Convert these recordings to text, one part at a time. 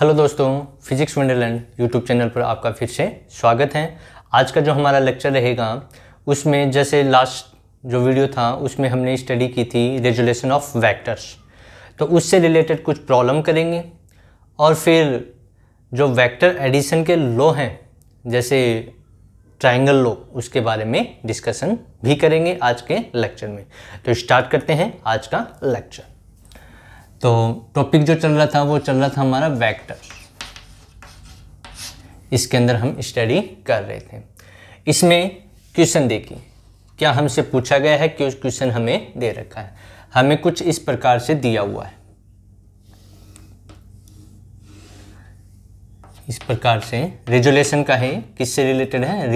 hello दोस्तों physics Wonderland YouTube channel पर आपका फिर से स्वागत है आज का जो हमारा लेक्चर रहेगा उसमें जैसे लास्ट जो वीडियो था उसमें हमने स्टडी की थी रेजुलेशन ऑफ वेक्टर्स तो उससे रिलेटेड कुछ प्रॉब्लम करेंगे और फिर जो वेक्टर एडिशन के लो हैं जैसे ट्राइंगल लो उसके बारे में डिस्कशन भी करेंगे आज के लेक्चर में तो स्टार्ट करते हैं आज का लेक्चर तो टॉपिक जो चल रहा था वो चल रहा था हमारा वेक्टर इसके अंदर हम स्टडी कर रहे थे इसमें क्वेश्चन देखिए क्या हमसे पूछा गया है कि क्वेश्चन हमें दे रखा है हमें कुछ इस प्रकार से दिया हुआ है इस प्रकार से रेजुलेशन का है किससे रिलेटेड है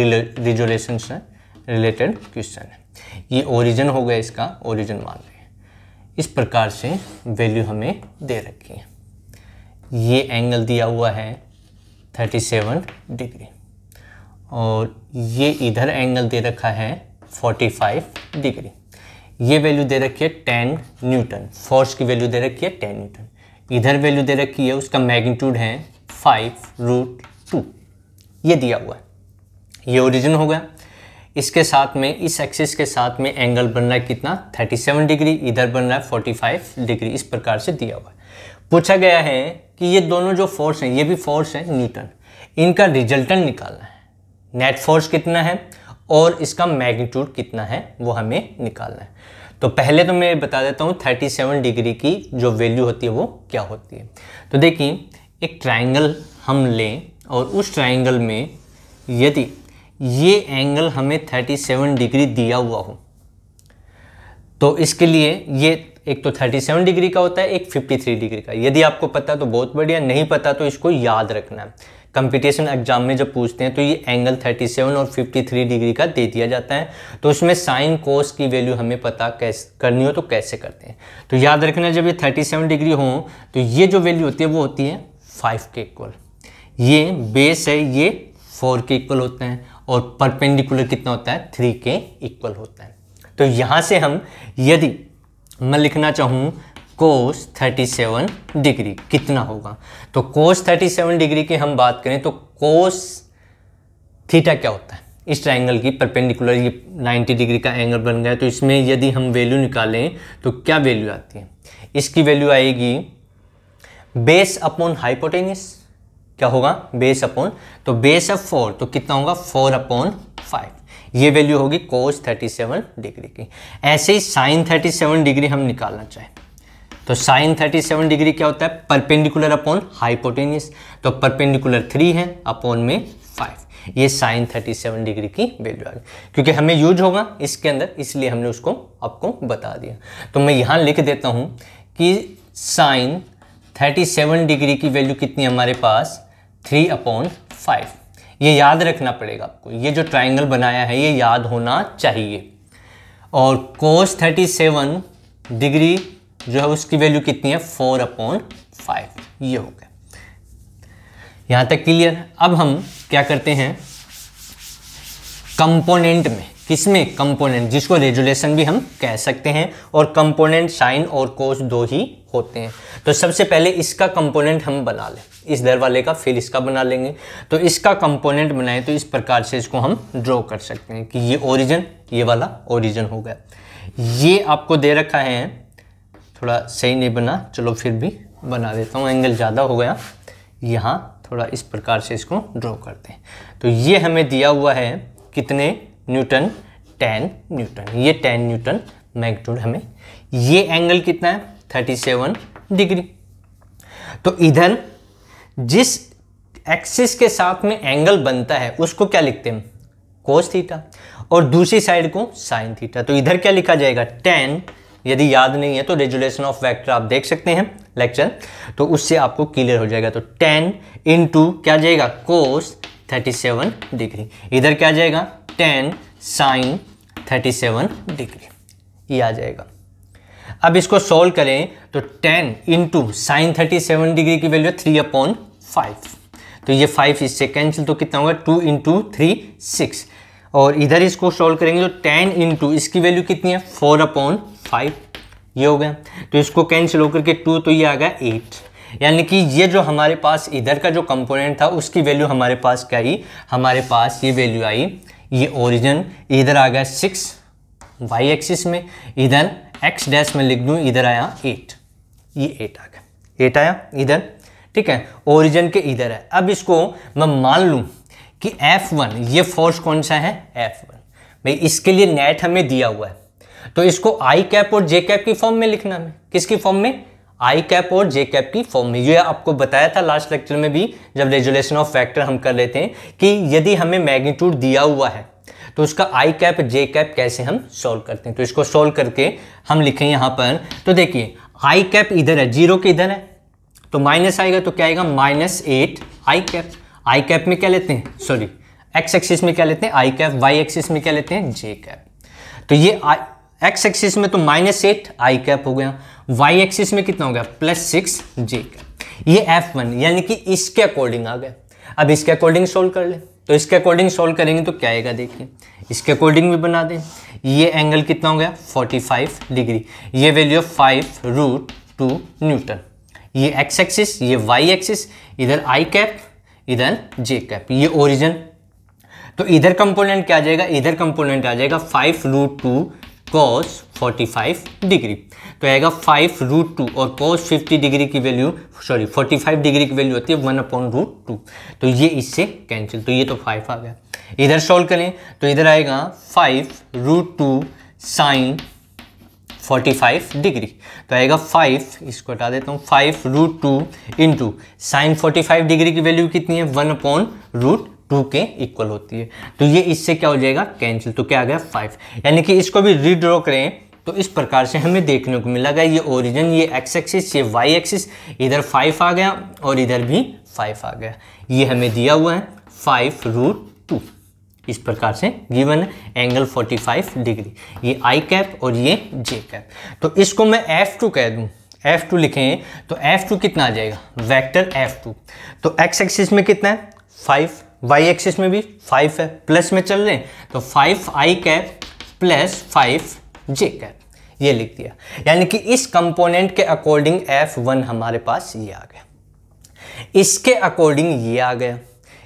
रिजोल्यूशन से रिलेटेड क्वेश्चन है ये ओरिजिन हो गया इसका ओरिजिन मान लें इस प्रकार से वैल्यू हमें दे रखी है ये एंगल दिया हुआ है 37 डिग्री और ये इधर एंगल दे रखा है 45 डिग्री ये वैल्यू दे रखी है 10 न्यूटन फोर्स की वैल्यू दे रखी है 10 न्यूटन इधर वैल्यू दे रखी है उसका मैग्नीट्यूड है फाइव रूट टू ये दिया हुआ है ये ओरिजिन गया इसके साथ में इस एक्सिस के साथ में एंगल बन रहा है कितना 37 डिग्री इधर बन रहा है 45 डिग्री इस प्रकार से दिया हुआ है पूछा गया है कि ये दोनों जो फोर्स हैं ये भी फोर्स हैं न्यूटन इनका रिजल्टन निकालना है नेट फोर्स कितना है और इसका मैग्नीट्यूड कितना है वो हमें निकालना है तो पहले तो मैं बता देता हूँ थर्टी डिग्री की जो वैल्यू होती है वो क्या होती है तो देखिए एक ट्राइंगल हम लें और उस ट्राइंगल में यदि ये एंगल हमें 37 डिग्री दिया हुआ हो तो इसके लिए ये एक तो 37 डिग्री का होता है एक 53 डिग्री का यदि आपको पता तो बहुत बढ़िया नहीं पता तो इसको याद रखना है कंपटीशन एग्जाम में जब पूछते हैं तो ये एंगल 37 और 53 डिग्री का दे दिया जाता है तो उसमें साइन कोस की वैल्यू हमें पता कैसे करनी हो तो कैसे करते हैं तो याद रखना जब ये 37 डिग्री हो तो ये जो वैल्यू होती है वो होती है फाइव के इक्वल ये बेस है ये फोर के इक्वल होते हैं और परपेंडिकुलर कितना होता है थ्री के इक्वल होता है तो यहाँ से हम यदि मैं लिखना चाहूँ कोस 37 डिग्री कितना होगा तो कोस 37 डिग्री की हम बात करें तो कोस थीटा क्या होता है इस ट्राइंगल की परपेंडिकुलर ये 90 डिग्री का एंगल बन गया तो इसमें यदि हम वैल्यू निकालें तो क्या वैल्यू आती है इसकी वैल्यू आएगी बेस अपॉन हाइपोटेनिस क्या होगा बेस अपॉन तो बेस ऑफ फोर तो कितना होगा फोर अपॉन फाइव ये वैल्यू होगी कोस थर्टी सेवन डिग्री की ऐसे ही साइन थर्टी सेवन डिग्री हम निकालना चाहें तो साइन थर्टी सेवन डिग्री क्या होता है परपेंडिकुलर अपॉन हाइपोटेनियस तो परपेंडिकुलर थ्री है अपॉन में फाइव ये साइन थर्टी सेवन डिग्री की वैल्यू आ गई क्योंकि हमें यूज होगा इसके अंदर इसलिए हमने उसको आपको बता दिया तो मैं यहाँ लिख देता हूँ कि साइन थर्टी सेवन डिग्री की वैल्यू कितनी हमारे पास थ्री अपॉन फाइव ये याद रखना पड़ेगा आपको ये जो ट्राइंगल बनाया है ये याद होना चाहिए और कोस थर्टी सेवन डिग्री जो है उसकी वैल्यू कितनी है फोर अपॉन फाइव ये हो गया यहाँ तक क्लियर है अब हम क्या करते हैं कंपोनेंट में किसमें कंपोनेंट जिसको रेजुलेशन भी हम कह सकते हैं और कंपोनेंट साइन और कोस दो ही होते हैं तो सबसे पहले इसका कंपोनेंट हम बना लें इस दर वाले का फिर इसका बना लेंगे तो इसका कंपोनेंट बनाए तो इस प्रकार से इसको हम ड्रॉ कर सकते हैं कि ये ओरिजिन ये वाला ओरिजिन हो गया ये आपको दे रखा है थोड़ा सही नहीं बना चलो फिर भी बना देता हूँ एंगल ज़्यादा हो गया यहाँ थोड़ा इस प्रकार से इसको ड्रॉ करते हैं तो ये हमें दिया हुआ है कितने न्यूटन टेन न्यूटन ये टेन न्यूटन मैग्नीट्यूड हमें ये एंगल कितना है थर्टी सेवन डिग्री तो इधर जिस एक्सिस के साथ में एंगल बनता है उसको क्या लिखते हैं कोस थीटा और दूसरी साइड को साइन थीटा तो इधर क्या लिखा जाएगा टेन यदि याद नहीं है तो रेजुलेशन ऑफ वेक्टर आप देख सकते हैं लेक्चर तो उससे आपको क्लियर हो जाएगा तो टेन इन क्या जाएगा कोस 37 डिग्री इधर क्या जाएगा टेन साइन 37 डिग्री ये आ जाएगा अब इसको सोल्व करें तो ten into sine thirty seven degree की वैल्यू थ्री अपॉन फाइव तो ये फाइव इससे कैंसिल तो कितना होगा टू इंटू थ्री सिक्स और इधर इसको सॉल्व करेंगे तो टेन इंटू इसकी वैल्यू कितनी है फोर अपॉन फाइव ये हो गया तो इसको कैंसिल होकर के टू तो ये आ गया एट यानी कि ये जो हमारे पास इधर का जो कंपोनेंट था उसकी वैल्यू हमारे पास क्या आई हमारे पास ये वैल्यू आई ये ओरिजिन इधर आ गया सिक्स वाई एक्सिस में इधर एक्स डैश में लिख दूँ इधर आया एट ये एट आ गया एट आया इधर ठीक है ओरिजिन के इधर है अब इसको मैं मान लूँ कि एफ वन ये फोर्स कौन सा है एफ वन भाई इसके लिए नेट हमें दिया हुआ है तो इसको आई कैप और जे कैप की फॉर्म में लिखना है किसकी फॉर्म में आई कैप और जे कैप की फॉर्म में ये आपको बताया था लास्ट लेक्चर में भी जब रेजुलेशन ऑफ फैक्टर हम कर रहे थे कि यदि हमें मैग्नीट्यूड दिया हुआ है तो उसका आई कैप जे कैप कैसे हम सोल्व करते हैं तो इसको सोल्व करके हम लिखें यहाँ पर तो देखिए आई कैप इधर है जीरो के इधर है तो माइनस आएगा तो क्या आएगा माइनस एट आई कैप आई कैप में क्या लेते हैं सॉरी एक्स एक्सिस में क्या लेते हैं आई कैप वाई एक्सिस में क्या लेते हैं जे कैप तो ये एक्स एक्सिस में तो माइनस एट आई कैप हो गया वाई एक्सिस में कितना हो गया प्लस सिक्स जे कैप ये एफ वन यानी कि इसके अकॉर्डिंग आ गया अब इसके अकॉर्डिंग सोल्व कर लें तो इसके अकॉर्डिंग सॉल्व करेंगे तो क्या आएगा देखिए इसके अकॉर्डिंग भी बना दें ये एंगल कितना हो गया 45 डिग्री ये value of five root two newton ये एक्स एक्सिस ये वाई एक्सिस इधर आई कैप इधर जे कैप ये ओरिजिन तो इधर कंपोनेंट क्या आ जाएगा इधर कंपोनेंट आ जाएगा five root two cos five degree तो आएगा फाइव रूट टू और कोस फिफ्टी डिग्री की value sorry forty five degree की वैल्यू होती है वन अपॉन रूट टू तो ये इससे कैंसिल तो ये तो फाइव आ गया इधर सॉल्व करें तो इधर आएगा five root two sine forty five degree तो आएगा फाइव इसको हटा देता हूँ five root two into sine forty five degree की वैल्यू कितनी है वन अपॉन रूट टू के इक्वल होती है तो ये इससे क्या हो जाएगा कैंसिल तो क्या आ गया फाइव यानी कि इसको भी रिड्रॉ करें तो इस प्रकार से हमें देखने को मिला ये ओरिजिन ये एक्स एक्सिस ये वाई एक्सिस इधर फाइव आ गया और इधर भी फाइव आ गया ये हमें दिया हुआ है फाइव रूट टू इस प्रकार से गिवन है एंगल 45 डिग्री ये आई कैप और ये जे कैप तो इसको मैं एफ टू कह दूँ एफ टू लिखें तो एफ टू कितना आ जाएगा वेक्टर एफ टू तो एक्स एक्सिस में कितना है फाइव वाई एक्सिस में भी फाइव है प्लस में चल रहे हैं तो five I cap plus five J cap ये लिख दिया यानी कि इस कंपोनेंट के अकॉर्डिंग एफ वन हमारे पास ये आ गया इसके अकॉर्डिंग ये आ गया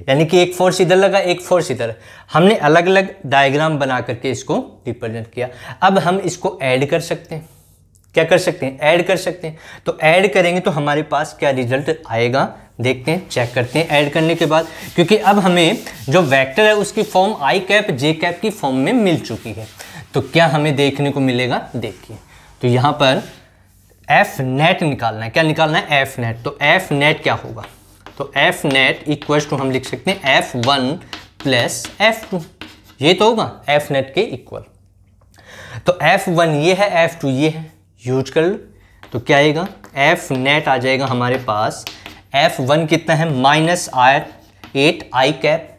यानी कि एक फोर्स इधर लगा एक फोर्स इधर हमने अलग अलग डायग्राम बना करके इसको रिप्रेजेंट किया अब हम इसको ऐड कर सकते हैं क्या कर सकते हैं ऐड कर सकते हैं तो ऐड करेंगे तो हमारे पास क्या रिजल्ट आएगा देखते हैं चेक करते हैं ऐड करने के बाद क्योंकि अब हमें जो वेक्टर है उसकी form I cap J cap की फॉर्म में मिल चुकी है तो क्या हमें देखने को मिलेगा देखिए तो यहाँ पर एफ नेट निकालना है क्या निकालना है एफ नेट तो एफ नेट क्या होगा तो एफ नेट इक्व टू हम लिख सकते हैं F one plus F two ये तो होगा एफ नेट के इक्वल तो एफ वन ये है एफ टू ये है यूज कर लो तो क्या आएगा एफ नेट आ जाएगा हमारे पास एफ वन कितना है माइनस आर एट आई कैप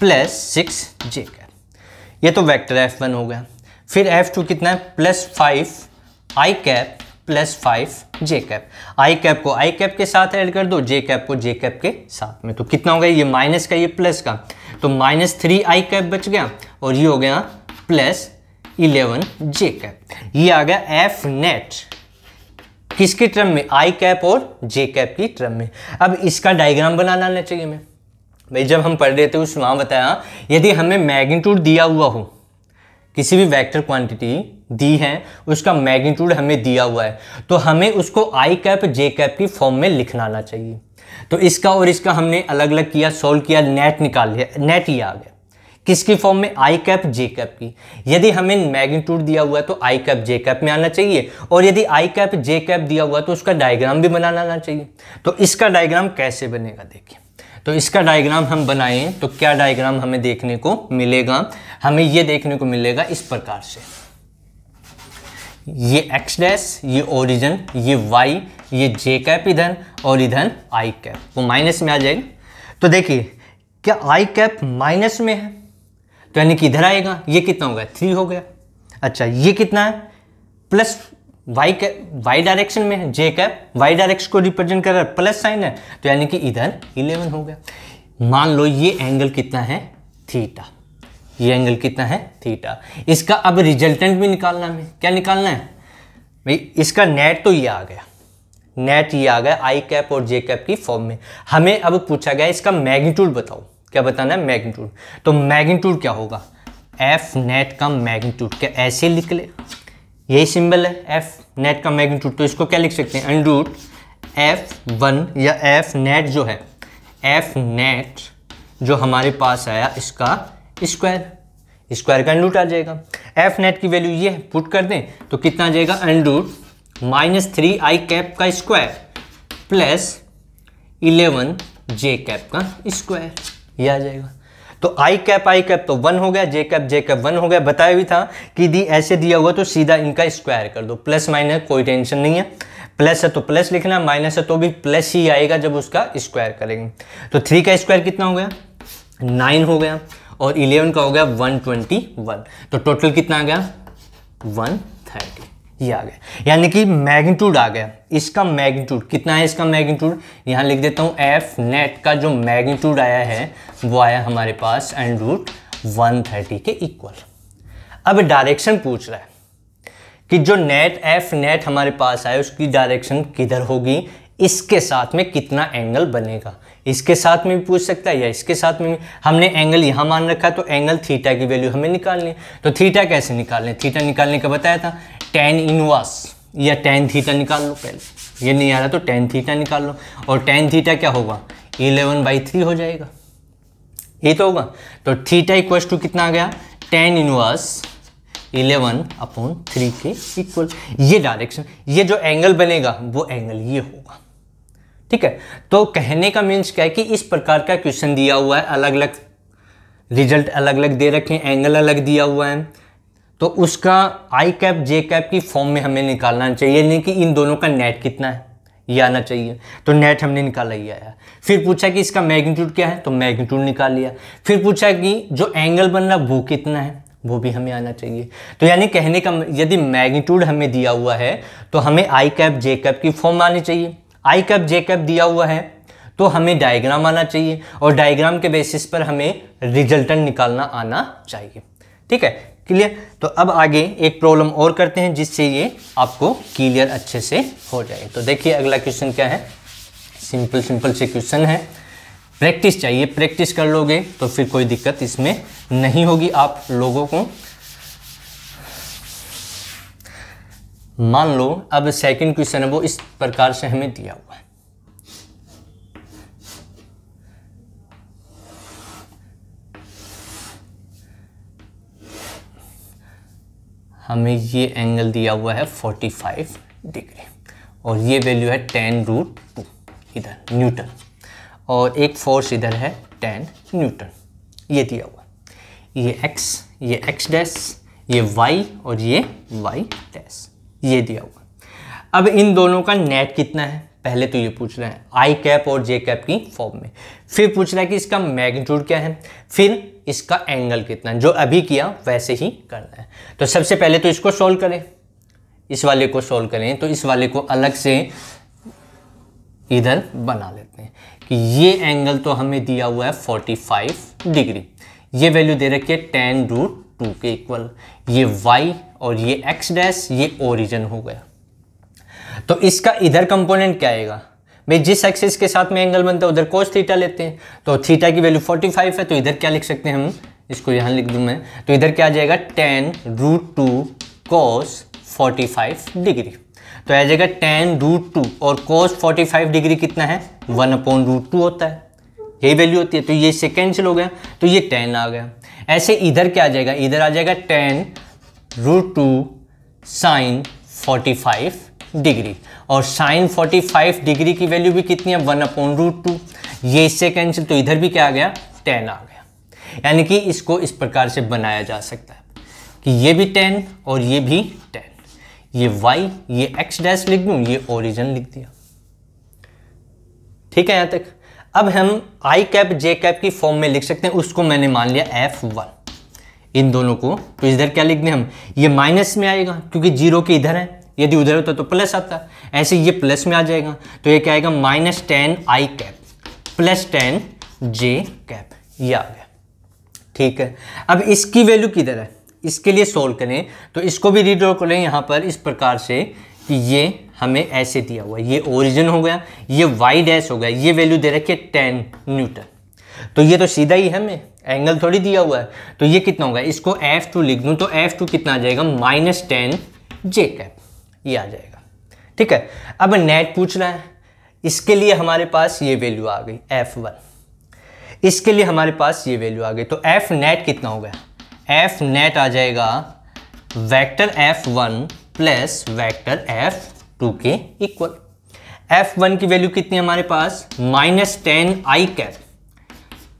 प्लस सिक्स जे कैप ये तो वेक्टर एफ वन हो गया फिर एफ टू कितना है plus five I cap plus five J cap I cap को आई कैप के साथ ऐड कर दो जे कैप को जे कैप के साथ में तो कितना हो गया ये माइनस का ये प्लस का तो माइनस थ्री आई कैप बच गया और ये हो गया प्लस इलेवन जे कैप ये आ गया एफ नेट किसके ट्रम में आई कैप और जे कैप की ट्रम में अब इसका डायग्राम बना लाना चाहिए हमें भाई जब हम पढ़ रहे थे उस वहां बताया यदि हमें मैग्नीट्यूड दिया हुआ हो किसी भी वेक्टर क्वांटिटी दी है उसका मैग्नीट्यूड हमें दिया हुआ है तो हमें उसको आई कैप जे कैप की फॉर्म में लिखना आना चाहिए तो इसका और इसका हमने अलग अलग किया सॉल्व किया नेट निकाल लिया नेट ही आ गया किसकी फॉर्म में आई कैप जे कैप की यदि हमें मैग्नीट्यूड दिया हुआ है तो आई कैप जे कैप में आना चाहिए और यदि आई कैप जे कैप दिया हुआ है तो उसका डायग्राम भी बनाना आना चाहिए तो इसका डायग्राम कैसे बनेगा देखिए तो इसका डायग्राम हम बनाएं तो क्या डायग्राम हमें देखने को मिलेगा हमें ये देखने को मिलेगा इस प्रकार से ये एक्स डैस ये ओरिजन ये वाई ये जे कैप इधर और इधर आई कैप वो माइनस में आ जाएगा तो देखिए क्या आई कैप माइनस में है तो यानी कि इधर आएगा ये कितना हो गया थ्री हो गया अच्छा ये कितना है plus Y cap Y direction में है जे कैप वाई डायरेक्शन को रिप्रेजेंट कर रहा है प्लस साइन है तो यानी कि इधर इलेवन हो गया मान लो ये एंगल कितना है थीटा ये एंगल कितना है थीटा इसका अब रिजल्टेंट भी निकालना है क्या निकालना है भाई इसका नेट तो ये आ गया नेट ये आ गया आई कैप और जे कैप की फॉर्म में हमें अब पूछा गया इसका मैग्नीट्यूड बताओ क्या बताना है मैग्नीट्यूड तो मैग्नीट्यूड क्या होगा एफ नेट का मैग्नीट्यूड क्या ऐसे लिख ले यही सिंबल है एफ नेट का मैग्नीट्यूड तो इसको क्या लिख सकते हैं अनरूट एफ वन या एफ नेट जो है एफ नेट जो हमारे पास आया इसका स्क्वायर स्क्वायर का अंडरूट आ जाएगा एफ नेट की वैल्यू ये है पुट कर दें तो कितना आ जाएगा underroot minus three I cap का square plus eleven J cap का स्क्वायर ये आ जाएगा तो आई कैप आई कैप तो वन हो गया J cap J cap one हो गया बताया भी था कि दी ऐसे दिया हुआ तो सीधा इनका स्क्वायर कर दो प्लस माइनस कोई टेंशन नहीं है प्लस है तो प्लस लिखना माइनस है तो भी प्लस ही आएगा जब उसका स्क्वायर करेंगे तो थ्री का स्क्वायर कितना हो गया नाइन हो गया और इलेवन का हो गया वन ट्वेंटी वन तो टोटल कितना आ गया वन थर्टी ये आ गया यानी कि मैग्नीट्यूड आ गया इसका मैग्नीट्यूड कितना है इसका मैग्नीट्यूड यहाँ लिख देता हूँ एफ नेट का जो मैग्नीट्यूड आया है वो आया हमारे पास एंड रूट वन थर्टी के इक्वल अब डायरेक्शन पूछ रहा है कि जो नेट एफ नेट हमारे पास आए उसकी डायरेक्शन किधर होगी इसके साथ में कितना एंगल बनेगा इसके साथ में भी पूछ सकता है या इसके साथ में भी हमने एंगल यहाँ मान रखा है तो एंगल थीटा की वैल्यू हमें निकालनी है तो थीटा कैसे निकालने थीटा निकालने का बताया था टेन इनवर्स या टेन थीटा निकाल लो पहले ये नहीं आ रहा तो टेन थीटा निकाल लो और टेन थीटा क्या होगा इलेवन बाई थ्री हो जाएगा ये तो होगा तो थीटा इक्वल्स टू कितना आ गया tan inverse eleven upon three के इक्वल ये डायरेक्शन ये जो एंगल बनेगा वो एंगल ये होगा ठीक है तो कहने का मीन्स क्या है कि इस प्रकार का क्वेश्चन दिया हुआ है अलग अलग रिजल्ट अलग अलग दे रखे हैं एंगल अलग दिया हुआ है तो उसका आई कैप जे कैप की फॉर्म में हमें निकालना चाहिए यानी कि इन दोनों का नेट कितना है ये आना चाहिए तो नेट हमने निकाला ही आया फिर पूछा कि इसका मैग्नीट्यूड क्या है तो मैग्नीट्यूड निकाल लिया फिर पूछा कि जो एंगल बन रहा वो कितना है वो भी हमें आना चाहिए तो यानी कहने का यदि मैग्नीट्यूड हमें दिया हुआ है तो हमें आई कैप जे कैप की फॉर्म आनी चाहिए आई कैप जे कैप दिया हुआ है तो हमें डायग्राम आना चाहिए और डायग्राम के बेसिस पर हमें रिजल्टन निकालना आना चाहिए ठीक है क्लियर तो अब आगे एक प्रॉब्लम और करते हैं जिससे ये आपको क्लियर अच्छे से हो जाए तो देखिए अगला क्वेश्चन क्या है सिंपल सिंपल से क्वेश्चन है प्रैक्टिस चाहिए प्रैक्टिस कर लोगे तो फिर कोई दिक्कत इसमें नहीं होगी आप लोगों को मान लो अब सेकंड क्वेश्चन है वो इस प्रकार से हमें दिया हुआ है हमें ये एंगल दिया हुआ है 45 डिग्री और ये वैल्यू है टेन रूट टू इधर न्यूटन और एक फोर्स इधर है टेन न्यूटन ये दिया हुआ ये एक्स ये एक्स डैस ये वाई और ये वाई डैस ये दिया हुआ अब इन दोनों का नेट कितना है पहले तो ये पूछ रहा है आई कैप और जे कैप की फॉर्म में फिर पूछ रहा है कि इसका मैग्नीट्यूड क्या है फिर इसका एंगल कितना जो अभी किया वैसे ही करना है तो सबसे पहले तो इसको सॉल्व करें इस वाले को सॉल्व करें तो इस वाले को अलग से इधर बना लेते हैं कि ये एंगल तो हमें दिया हुआ है 45 डिग्री ये वैल्यू दे रखी है टेन रूट टू के इक्वल ये वाई और ये एक्स डैश ये ओरिजन हो गया तो इसका इधर कंपोनेंट क्या आएगा भाई जिस एक्सिस के साथ में एंगल बनता है उधर कोस थीटा लेते हैं तो थीटा की वैल्यू 45 है तो इधर क्या लिख सकते हैं हम इसको यहाँ लिख दूँ मैं तो इधर क्या आ जाएगा ten root two cos forty degree तो आ जाएगा टेन रूट टू और कोस फाइव डिग्री कितना है वन अपॉन रूट टू होता है यही वैल्यू होती है तो ये इससे कैंसिल हो गया तो ये टेन आ गया ऐसे इधर क्या आ जाएगा इधर आ जाएगा ten root two sine forty five degree और साइन 45 डिग्री की वैल्यू भी कितनी है वन अपॉन रूट टू ये इससे कैंसिल तो इधर भी क्या आ गया टेन आ गया यानी कि इसको इस प्रकार से बनाया जा सकता है कि ये भी टेन और ये भी टेन ये वाई ये एक्स डैश लिख दू ये ओरिजिन लिख दिया ठीक है यहाँ तक अब हम आई कैप जे कैप की फॉर्म में लिख सकते हैं उसको मैंने मान लिया एफ वन इन दोनों को तो इधर क्या लिख दें हम ये माइनस में आएगा क्योंकि जीरो के इधर है यदि उधर होता तो प्लस आता ऐसे ये प्लस में आ जाएगा तो ये क्या आएगा minus ten I cap plus ten J cap ये आ गया ठीक है अब इसकी वैल्यू किधर है इसके लिए सोल्व करें तो इसको भी रिड्रॉ करें यहाँ पर इस प्रकार से कि ये हमें ऐसे दिया हुआ ये ओरिजिन हो गया ये वाई डैश हो गया ये वैल्यू दे रखी है टेन न्यूटन तो ये तो सीधा ही है हमें एंगल थोड़ी दिया हुआ है तो ये कितना होगा इसको एफ टू लिख दूँ तो एफ टू कितना आ जाएगा माइनस टेन जे कैप ये आ जाएगा ठीक है अब नेट पूछ रहा है इसके लिए हमारे पास ये वैल्यू आ गई एफ वन इसके लिए हमारे पास ये वैल्यू आ गई तो एफ नेट कितना हो गया एफ नेट आ जाएगा vector F one plus vector F two के इक्वल एफ वन की वैल्यू कितनी है हमारे पास minus ten I cap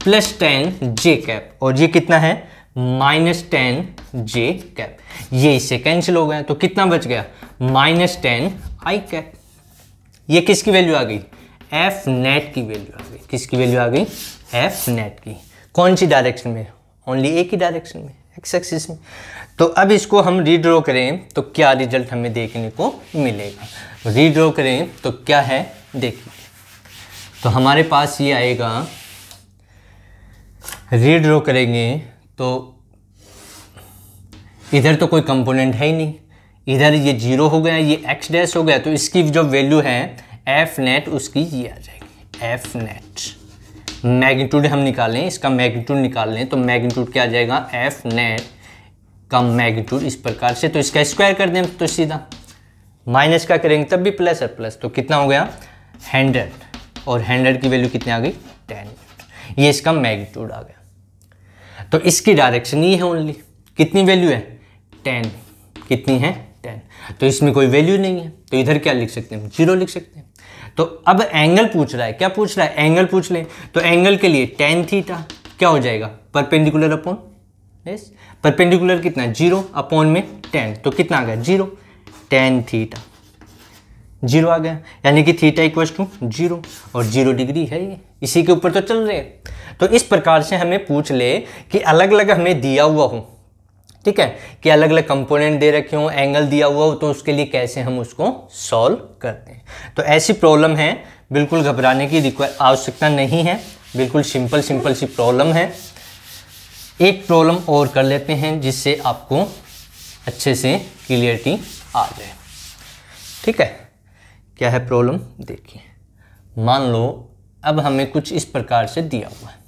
plus ten J cap और ये कितना है माइनस टेन जे कैप ये इससे कैंसिल हो गया तो कितना बच गया माइनस टेन आई कैप ये किसकी वैल्यू आ गई एफ नेट की वैल्यू आ गई किसकी वैल्यू आ गई एफ नेट की कौन सी डायरेक्शन में ओनली एक ही डायरेक्शन में एक्स एक्सिस में तो अब इसको हम रीड्रॉ करें तो क्या रिजल्ट हमें देखने को मिलेगा रीड्रॉ करें तो क्या है देखिए तो हमारे पास ये आएगा रीड्रॉ करेंगे तो इधर तो कोई कंपोनेंट है ही नहीं इधर ये जीरो हो गया ये एक्स डैश हो गया तो इसकी जो वैल्यू है एफ नेट उसकी ये आ जाएगी एफ नेट मैग्नीट्यूड हम निकालें इसका मैग्नीट्यूड निकाल लें तो मैग्नीट्यूड क्या आ जाएगा एफ नेट का मैग्नीट्यूड इस प्रकार से तो इसका स्क्वायर कर दें तो सीधा माइनस का करेंगे तब भी प्लस है प्लस तो कितना हो गया हंड्रेड और हंड्रेड की वैल्यू कितनी आ गई टेन ये इसका मैग्नीट्यूड आ गया तो इसकी डायरेक्शन ये है ओनली कितनी वैल्यू है टेन कितनी है टेन तो इसमें कोई वैल्यू नहीं है तो इधर क्या लिख सकते हैं जीरो लिख सकते हैं तो अब एंगल पूछ रहा है क्या पूछ रहा है एंगल पूछ लें तो एंगल के लिए टेन थीटा क्या हो जाएगा परपेंडिकुलर अपॉन यस परपेंडिकुलर कितना जीरो अपॉन में टेन तो कितना आ गया जीरो टेन थीटा जीरो आ गया यानी कि थीटा इक्वल टू जीरो और जीरो डिग्री है ये इसी के ऊपर तो चल रहे हैं तो इस प्रकार से हमें पूछ ले कि अलग अलग हमें दिया हुआ हो ठीक है कि अलग अलग कंपोनेंट दे रखे हों एंगल दिया हुआ हो तो उसके लिए कैसे हम उसको सॉल्व करते हैं तो ऐसी प्रॉब्लम है बिल्कुल घबराने की आवश्यकता नहीं है बिल्कुल सिंपल सिंपल सी प्रॉब्लम है एक प्रॉब्लम और कर लेते हैं जिससे आपको अच्छे से क्लियरिटी आ जाए ठीक है क्या है प्रॉब्लम देखिए मान लो अब हमें कुछ इस प्रकार से दिया हुआ है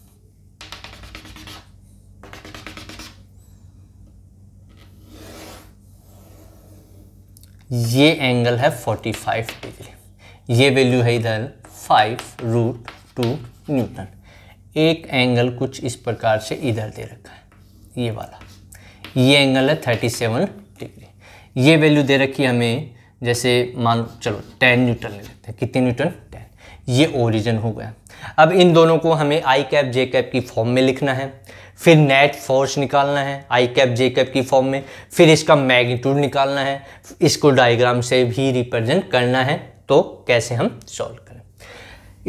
ये एंगल है 45 डिग्री ये वैल्यू है इधर फाइव रूट टू न्यूटन एक एंगल कुछ इस प्रकार से इधर दे रखा है ये वाला ये एंगल है 37 डिग्री ये वैल्यू दे रखी है हमें जैसे मान चलो 10 न्यूटन ले लेते हैं कितने न्यूटन 10 ये ओरिजिन हो गया अब इन दोनों को हमें आई कैप जे कैप की फॉर्म में लिखना है फिर नेट फोर्स निकालना है आई कैप जे कैप की फॉर्म में फिर इसका मैग्नीट्यूड निकालना है इसको डायग्राम से भी रिप्रेजेंट करना है तो कैसे हम सॉल्व करें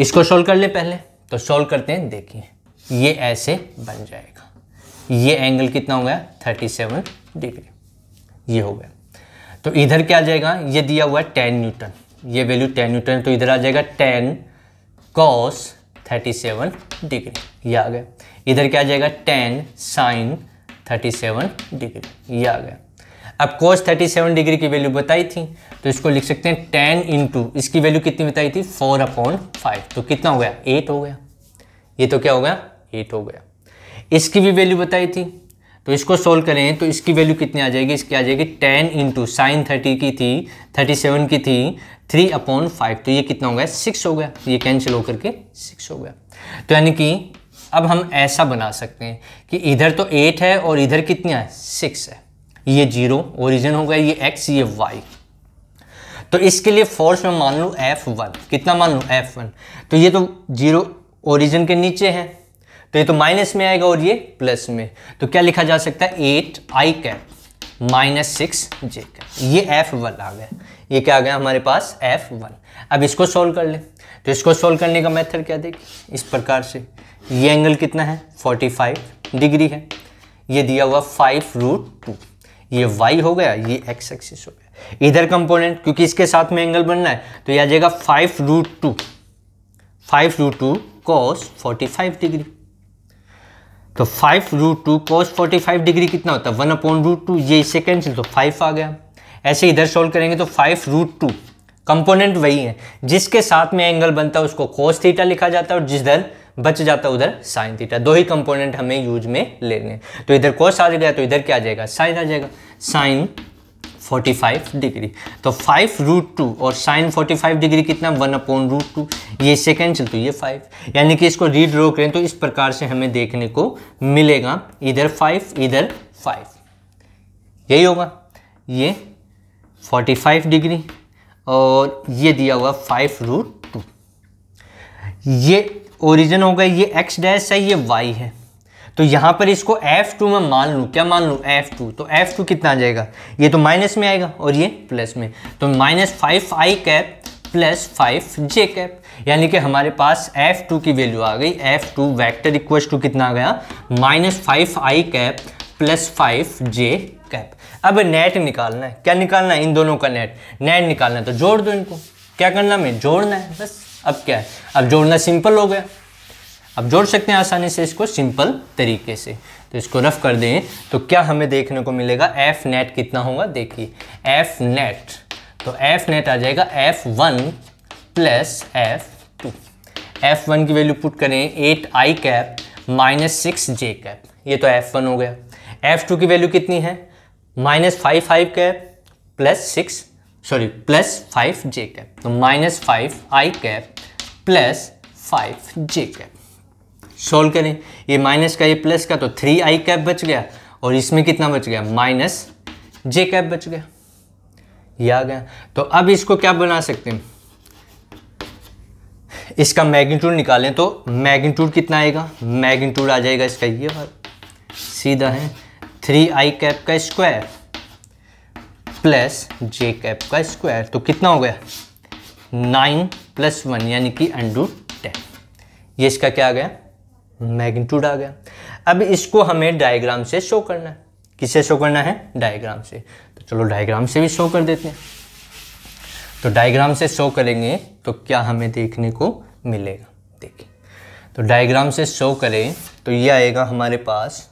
इसको सॉल्व कर ले पहले तो सॉल्व करते हैं देखिए ये ऐसे बन जाएगा ये एंगल कितना हो गया 37 डिग्री ये हो गया तो इधर क्या आ जाएगा ये दिया हुआ है टेन न्यूटन ये वैल्यू टेन न्यूटन तो इधर आ जाएगा टेन कॉस 37 डिग्री ये आ गया इधर क्या आ जाएगा ten sine thirty seven degree ये आ गया अब कोस थर्टी सेवन डिग्री की वैल्यू बताई थी तो इसको लिख सकते हैं टेन इंटू इसकी वैल्यू कितनी बताई थी फोर अपॉन फाइव तो कितना हो गया एट हो गया ये तो क्या हो गया एट हो गया इसकी भी वैल्यू बताई थी तो इसको सोल्व करें तो इसकी वैल्यू कितनी आ जाएगी इसकी आ जाएगी टेन इंटू साइन थर्टी की थी थर्टी सेवन की थी थ्री अपॉन फाइव तो ये कितना हो गया सिक्स हो गया ये कैंसिल होकर के सिक्स हो गया तो यानी कि अब हम ऐसा बना सकते हैं कि इधर तो एट है और इधर कितनी है सिक्स है ये जीरो ओरिजिन हो गया ये एक्स ये वाई तो इसके लिए फोर्स में मान लूँ एफ वन कितना मान लूँ एफ वन तो ये तो जीरो ओरिजिन के नीचे है तो ये तो माइनस में आएगा और ये प्लस में तो क्या लिखा जा सकता है एट आई कैप माइनस सिक्स जे कैप ये एफ वन आ गया ये क्या आ गया हमारे पास एफ वन अब इसको सोल्व कर ले तो इसको सोल्व करने का मेथड क्या देखिए इस प्रकार से ये एंगल कितना है 45 डिग्री है ये दिया हुआ फाइव रूट टू ये वाई हो गया ये एक्स एक्सिस हो गया इधर कंपोनेंट क्योंकि इसके साथ में एंगल बनना है तो यह आ जाएगा five root two five root two cos forty five degree तो five root two cos forty five degree कितना होता है वन अपॉन रूट टू ये इससे कैंसिल तो फाइव आ गया ऐसे इधर सॉल्व करेंगे तो फाइव रूट टू कंपोनेंट वही है जिसके साथ में एंगल बनता है उसको कॉस थीटा लिखा जाता है और जिस दर बच जाता उधर साइन थीटा दो ही कंपोनेंट हमें यूज में लेने तो इधर कोस आ गया तो इधर क्या आ जाएगा साइन आ जाएगा साइन 45 डिग्री तो फाइव रूट टू और साइन 45 डिग्री कितना वन अपॉन रूट टू ये सेकेंड चलते तो ये फाइव यानी कि इसको रीड रीड्रॉ करें तो इस प्रकार से हमें देखने को मिलेगा इधर फाइव इधर फाइव यही होगा ये 45 डिग्री और ये दिया हुआ फाइव रूट टू ये ओरिजिन हो गए ये एक्स डैश है ये वाई है तो यहाँ पर इसको एफ टू में मान लूँ क्या मान लूँ एफ टू तो एफ टू कितना आ जाएगा ये तो माइनस में आएगा और ये प्लस में तो minus five I cap plus five J cap यानी कि हमारे पास एफ टू की वैल्यू आ गई F two vector equal to कितना आ गया minus five I cap plus five J cap अब नेट निकालना है क्या निकालना है इन दोनों का नेट नेट निकालना है तो जोड़ दो इनको क्या करना है जोड़ना है बस अब क्या है अब जोड़ना सिंपल हो गया अब जोड़ सकते हैं आसानी से इसको सिंपल तरीके से तो इसको रफ कर दें तो क्या हमें देखने को मिलेगा एफ नेट कितना होगा देखिए एफ नेट तो एफ नेट आ जाएगा F one plus F two F one की वैल्यू पुट करें एट आई कैप माइनस सिक्स जे कैप ये तो एफ वन हो गया एफ टू की वैल्यू कितनी है minus five five cap plus six sorry plus five J cap तो minus five I cap plus five J cap solve करें ये माइनस का ये प्लस का तो थ्री आई कैप बच गया और इसमें कितना बच गया माइनस जे कैप बच गया ये आ गया तो अब इसको क्या बना सकते हैं इसका मैग्नीट्यूड निकालें तो मैग्नीट्यूड कितना आएगा मैग्नीट्यूड आ जाएगा इसका ये बार सीधा है थ्री आई कैप का स्क्वायर प्लस जे कैप का स्क्वायर तो कितना हो गया नाइन प्लस वन यानी कि अंडू टेन ये इसका क्या आ गया मैग्नीट्यूड आ गया अब इसको हमें डायग्राम से शो करना है किससे शो करना है डायग्राम से तो चलो डायग्राम से भी शो कर देते हैं तो डायग्राम से शो करेंगे तो क्या हमें देखने को मिलेगा देखिए तो डायग्राम से शो करें तो ये आएगा हमारे पास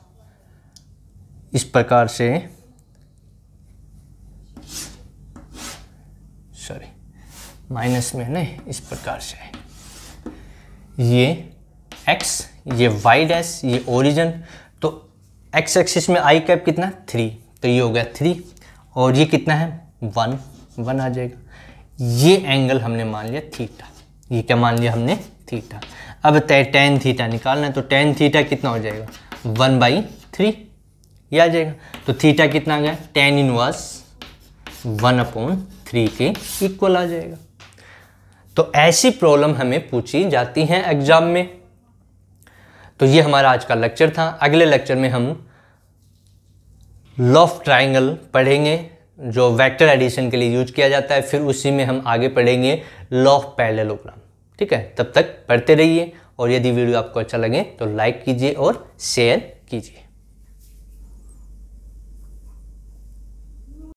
इस प्रकार से माइनस में है इस प्रकार से ये एक्स ये वाई डैश ये ओरिजन तो एक्स एक्सिस में आई कैप कितना थ्री तो ये हो गया थ्री और ये कितना है वन वन आ जाएगा ये एंगल हमने मान लिया थीटा ये क्या मान लिया हमने थीटा अब तय टेन थीटा निकालना है तो टेन थीटा कितना हो जाएगा वन बाई थ्री ये आ जाएगा तो थीटा कितना आ गया tan inverse one upon three के इक्वल आ जाएगा तो ऐसी प्रॉब्लम हमें पूछी जाती हैं एग्जाम में तो ये हमारा आज का लेक्चर था अगले लेक्चर में हम लॉफ ट्राइंगल पढ़ेंगे जो वेक्टर एडिशन के लिए यूज किया जाता है फिर उसी में हम आगे पढ़ेंगे लॉफ पैरेललोग्राम ठीक है तब तक पढ़ते रहिए और यदि वीडियो आपको अच्छा लगे तो लाइक कीजिए और शेयर कीजिए